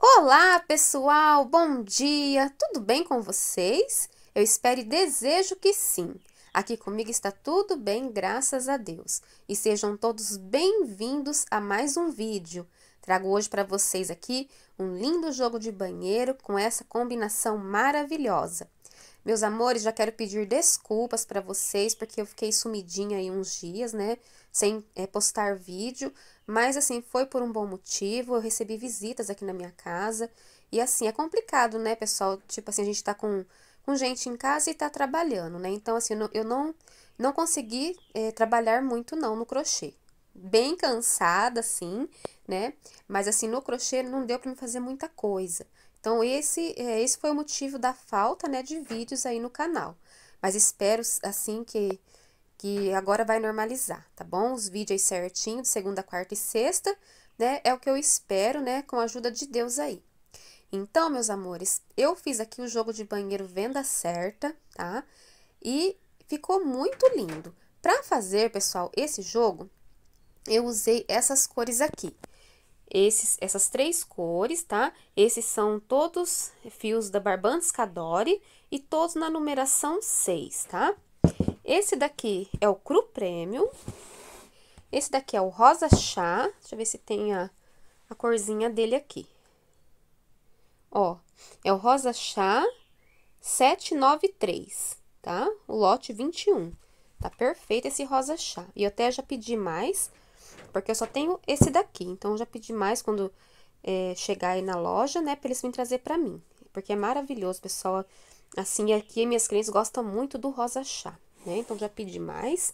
Olá, pessoal! Bom dia! Tudo bem com vocês? Eu espero e desejo que sim. Aqui comigo está tudo bem, graças a Deus. E sejam todos bem-vindos a mais um vídeo. Trago hoje para vocês aqui um lindo jogo de banheiro com essa combinação maravilhosa. Meus amores, já quero pedir desculpas para vocês, porque eu fiquei sumidinha aí uns dias, né? Sem é, postar vídeo, mas assim, foi por um bom motivo. Eu recebi visitas aqui na minha casa. E assim, é complicado, né, pessoal? Tipo assim, a gente tá com com gente em casa e tá trabalhando, né? Então, assim, eu não, não consegui é, trabalhar muito, não, no crochê. Bem cansada, sim, né? Mas, assim, no crochê não deu para me fazer muita coisa. Então, esse, é, esse foi o motivo da falta, né, de vídeos aí no canal. Mas espero, assim, que, que agora vai normalizar, tá bom? Os vídeos aí certinho, de segunda, quarta e sexta, né? É o que eu espero, né, com a ajuda de Deus aí. Então, meus amores, eu fiz aqui o jogo de banheiro venda certa, tá? E ficou muito lindo. Para fazer, pessoal, esse jogo, eu usei essas cores aqui. Esses, essas três cores, tá? Esses são todos fios da Barbantes Cadore e todos na numeração 6, tá? Esse daqui é o Cru Premium. Esse daqui é o Rosa Chá. Deixa eu ver se tem a, a corzinha dele aqui. Ó, é o rosa chá 793, tá? O lote 21. Tá perfeito esse rosa chá. E eu até já pedi mais, porque eu só tenho esse daqui. Então, eu já pedi mais quando é, chegar aí na loja, né? Pra eles me trazer pra mim. Porque é maravilhoso, pessoal. Assim, aqui minhas clientes gostam muito do rosa chá, né? Então, já pedi mais.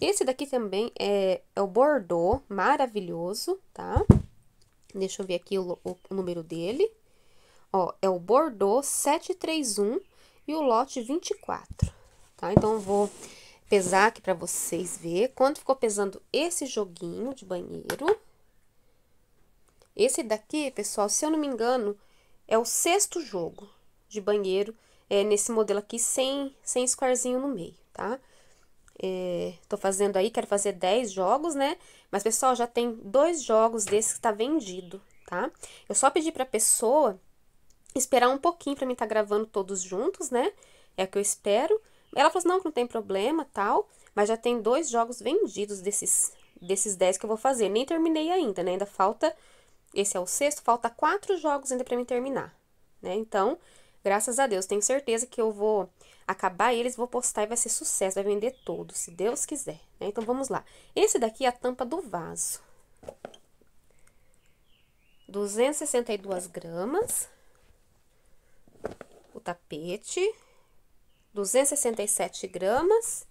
Esse daqui também é, é o Bordeaux, maravilhoso, tá? Deixa eu ver aqui o, o número dele. Ó, é o Bordeaux 731 e o lote 24, tá? Então, eu vou pesar aqui para vocês ver quanto ficou pesando esse joguinho de banheiro. Esse daqui, pessoal, se eu não me engano, é o sexto jogo de banheiro é, nesse modelo aqui sem, sem squarezinho no meio, tá? É, tô fazendo aí, quero fazer 10 jogos, né? Mas, pessoal, já tem dois jogos desse que tá vendido, tá? Eu só pedi pra pessoa esperar um pouquinho para mim estar tá gravando todos juntos, né? É o que eu espero. Ela falou assim, não, que não tem problema, tal, mas já tem dois jogos vendidos desses desses 10 que eu vou fazer. Nem terminei ainda, né? Ainda falta esse é o sexto, falta quatro jogos ainda para mim terminar, né? Então, graças a Deus, tenho certeza que eu vou acabar eles, vou postar e vai ser sucesso, vai vender todos, se Deus quiser, né? Então vamos lá. Esse daqui é a tampa do vaso. 262 gramas tapete, 267 gramas,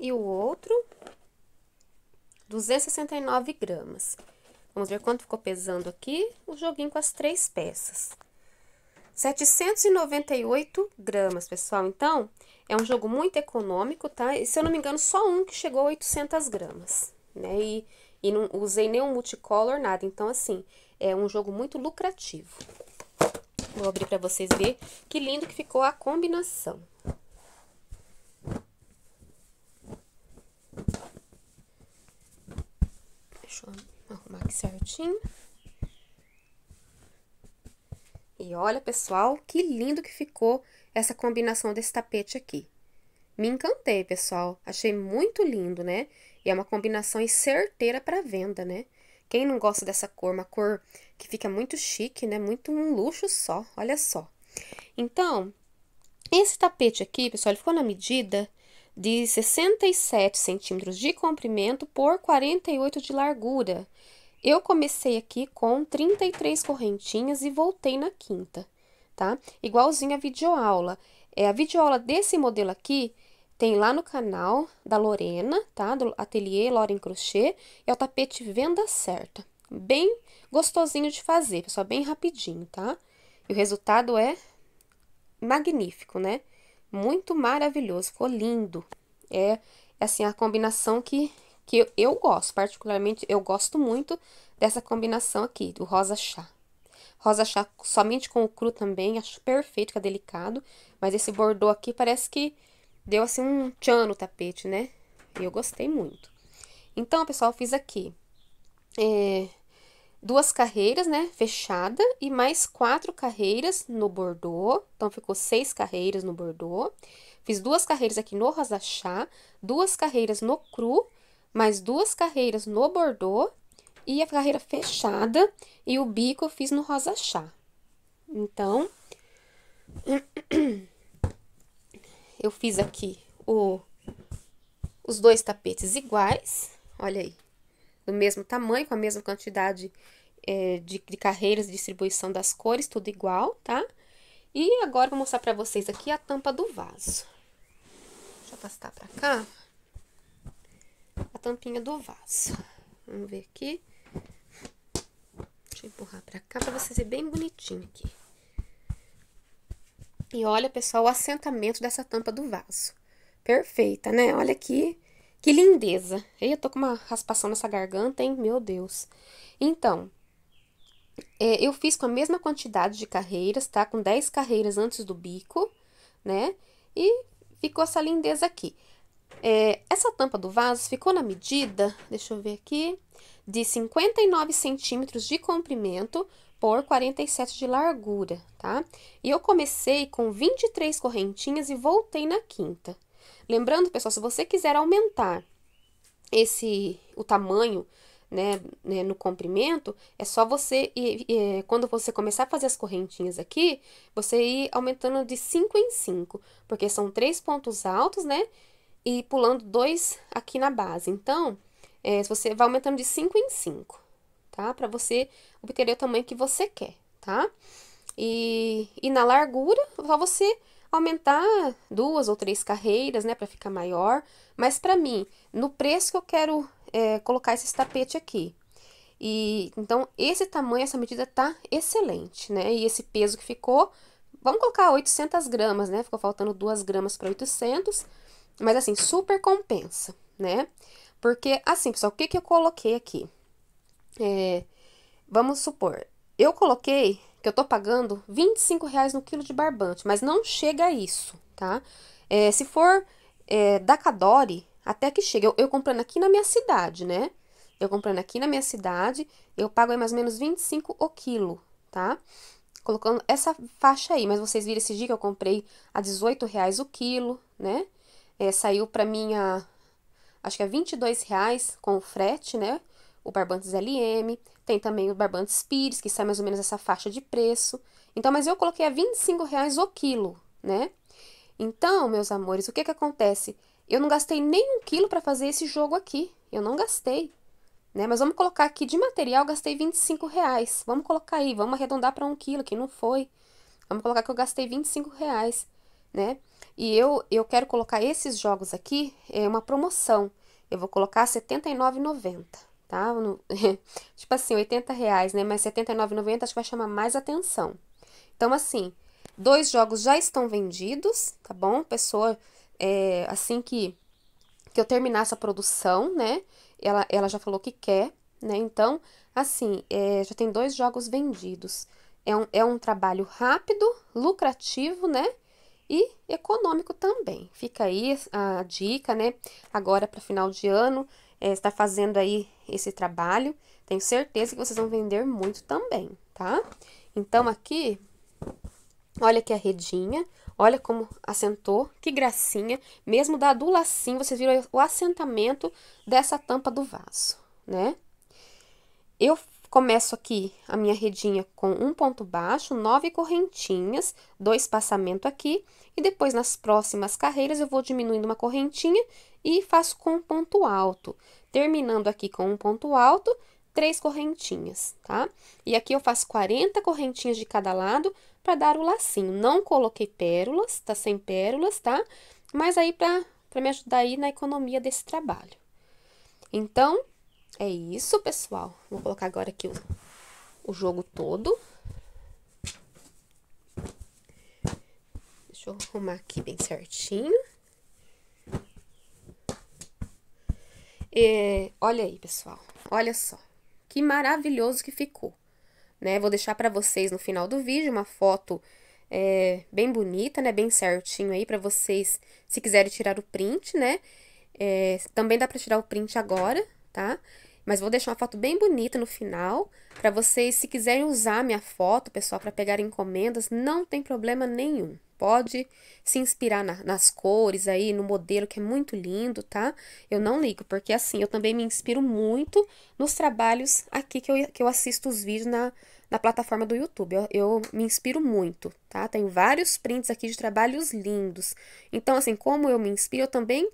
e o outro, 269 gramas. Vamos ver quanto ficou pesando aqui o joguinho com as três peças. 798 gramas, pessoal. Então, é um jogo muito econômico, tá? E, se eu não me engano, só um que chegou a 800 gramas, né? E, e não usei nenhum multicolor, nada. Então, assim, é um jogo muito lucrativo. Vou abrir para vocês ver que lindo que ficou a combinação. Deixa eu arrumar aqui certinho. E olha, pessoal, que lindo que ficou essa combinação desse tapete aqui. Me encantei, pessoal. Achei muito lindo, né? E é uma combinação certeira para venda, né? Quem não gosta dessa cor? Uma cor que fica muito chique, né? Muito um luxo só, olha só. Então, esse tapete aqui, pessoal, ele ficou na medida de 67 centímetros de comprimento por 48 de largura. Eu comecei aqui com 33 correntinhas e voltei na quinta, tá? Igualzinho a videoaula. É, a videoaula desse modelo aqui, tem lá no canal da Lorena, tá? Do Ateliê Loren Crochê. É o tapete venda certa. Bem gostosinho de fazer, pessoal, bem rapidinho, tá? E o resultado é magnífico, né? Muito maravilhoso, ficou lindo. É, é assim, a combinação que, que eu, eu gosto, particularmente, eu gosto muito dessa combinação aqui, do rosa chá. Rosa chá somente com o cru também, acho perfeito, fica delicado. Mas esse bordô aqui parece que deu assim um tchan no tapete, né? E eu gostei muito. Então, pessoal, fiz aqui é, duas carreiras, né? Fechada e mais quatro carreiras no bordô. Então, ficou seis carreiras no bordô. Fiz duas carreiras aqui no rosachá, duas carreiras no cru, mais duas carreiras no bordô e a carreira fechada e o bico eu fiz no rosa chá. Então, eu fiz aqui o, os dois tapetes iguais, olha aí, do mesmo tamanho, com a mesma quantidade é, de, de carreiras, distribuição das cores, tudo igual, tá? E agora, vou mostrar pra vocês aqui a tampa do vaso. Deixa eu afastar pra cá. A tampinha do vaso. Vamos ver aqui. Deixa eu empurrar pra cá pra vocês verem bem bonitinho aqui. E olha, pessoal, o assentamento dessa tampa do vaso. Perfeita, né? Olha aqui, que lindeza. Eu tô com uma raspação nessa garganta, hein? Meu Deus. Então, é, eu fiz com a mesma quantidade de carreiras, tá? Com 10 carreiras antes do bico, né? E ficou essa lindeza aqui. É, essa tampa do vaso ficou na medida, deixa eu ver aqui, de 59 centímetros de comprimento por 47 de largura, tá? E eu comecei com 23 correntinhas e voltei na quinta. Lembrando, pessoal, se você quiser aumentar esse o tamanho né, né, no comprimento, é só você, ir, é, quando você começar a fazer as correntinhas aqui, você ir aumentando de 5 em 5, porque são três pontos altos, né, e pulando dois aqui na base. Então, é, você vai aumentando de 5 em 5, tá? Pra você obter o tamanho que você quer, tá? E, e na largura, só você aumentar duas ou três carreiras, né, pra ficar maior. Mas pra mim, no preço que eu quero é, colocar esse tapete aqui, e então esse tamanho, essa medida tá excelente, né? E esse peso que ficou, vamos colocar 800 gramas, né? Ficou faltando 2 gramas para 800 mas assim, super compensa, né? Porque, assim, pessoal, o que, que eu coloquei aqui? É, vamos supor, eu coloquei que eu tô pagando 25 reais no quilo de barbante, mas não chega a isso, tá? É, se for é, da Cadore, até que chega. Eu, eu, comprando aqui na minha cidade, né? Eu comprando aqui na minha cidade, eu pago aí mais ou menos 25 o quilo, tá? Colocando essa faixa aí, mas vocês viram esse dia que eu comprei a 18 reais o quilo, né? É, saiu para mim a, acho que é 22 reais com o frete, né? O Barbantes LM, tem também o Barbantes Pires, que sai mais ou menos essa faixa de preço. Então, mas eu coloquei a 25 reais o quilo, né? Então, meus amores, o que que acontece? Eu não gastei nem um quilo para fazer esse jogo aqui. Eu não gastei, né? Mas vamos colocar aqui de material, gastei 25 reais. Vamos colocar aí, vamos arredondar para um quilo, que não foi. Vamos colocar que eu gastei 25 reais né? E eu, eu quero colocar esses jogos aqui, é uma promoção. Eu vou colocar R$ 79,90, tá? No, tipo assim, R$ 80, reais, né? Mas R$ 79,90 acho que vai chamar mais atenção. Então, assim, dois jogos já estão vendidos, tá bom? Pessoa, é, assim que, que eu terminar essa produção, né? Ela, ela já falou que quer, né? Então, assim, é, já tem dois jogos vendidos. É um, é um trabalho rápido, lucrativo, né? e econômico também. Fica aí a dica, né? Agora para final de ano, é, está fazendo aí esse trabalho. Tenho certeza que vocês vão vender muito também, tá? Então aqui, olha aqui a redinha, olha como assentou, que gracinha. Mesmo da do lacinho, vocês viram o assentamento dessa tampa do vaso, né? Eu Começo aqui a minha redinha com um ponto baixo, nove correntinhas, dois passamento aqui, e depois nas próximas carreiras eu vou diminuindo uma correntinha e faço com um ponto alto. Terminando aqui com um ponto alto, três correntinhas, tá? E aqui eu faço 40 correntinhas de cada lado para dar o lacinho. Não coloquei pérolas, tá sem pérolas, tá? Mas aí para me ajudar aí na economia desse trabalho. Então, é isso, pessoal. Vou colocar agora aqui o, o jogo todo. Deixa eu arrumar aqui bem certinho. É, olha aí, pessoal. Olha só. Que maravilhoso que ficou. Né? Vou deixar para vocês no final do vídeo uma foto é, bem bonita, né? Bem certinho aí para vocês, se quiserem tirar o print, né? É, também dá para tirar o print agora, tá? Mas vou deixar uma foto bem bonita no final, para vocês, se quiserem usar minha foto, pessoal, para pegar encomendas, não tem problema nenhum. Pode se inspirar na, nas cores aí, no modelo, que é muito lindo, tá? Eu não ligo, porque assim, eu também me inspiro muito nos trabalhos aqui que eu, que eu assisto os vídeos na, na plataforma do YouTube. Eu, eu me inspiro muito, tá? Tenho vários prints aqui de trabalhos lindos. Então, assim, como eu me inspiro, eu também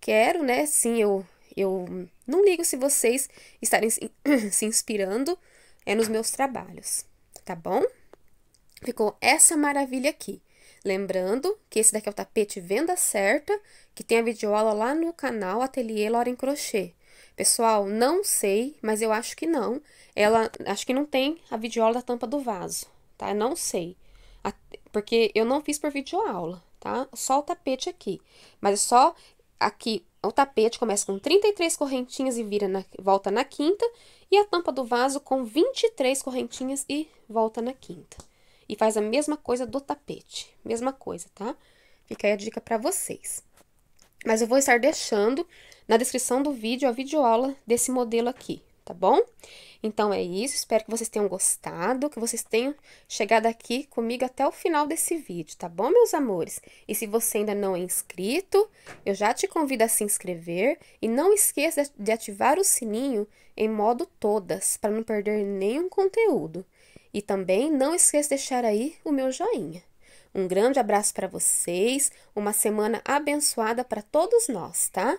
quero, né? Sim, eu eu não ligo se vocês estarem se, inspirando é nos meus trabalhos, tá bom? Ficou essa maravilha aqui. Lembrando que esse daqui é o tapete Venda Certa, que tem a videoaula lá no canal Ateliê Lora em Crochê. Pessoal, não sei, mas eu acho que não. Ela, acho que não tem a videoaula da tampa do vaso, tá? Não sei. Porque eu não fiz por videoaula, tá? Só o tapete aqui. Mas é só aqui o tapete começa com 33 correntinhas e vira na, volta na quinta, e a tampa do vaso com 23 correntinhas e volta na quinta. E faz a mesma coisa do tapete, mesma coisa, tá? Fica aí a dica para vocês. Mas eu vou estar deixando na descrição do vídeo a videoaula desse modelo aqui, tá bom? Então é isso, espero que vocês tenham gostado, que vocês tenham chegado aqui comigo até o final desse vídeo, tá bom, meus amores? E se você ainda não é inscrito, eu já te convido a se inscrever e não esqueça de ativar o sininho em modo todas, para não perder nenhum conteúdo. E também não esqueça de deixar aí o meu joinha. Um grande abraço para vocês, uma semana abençoada para todos nós, tá?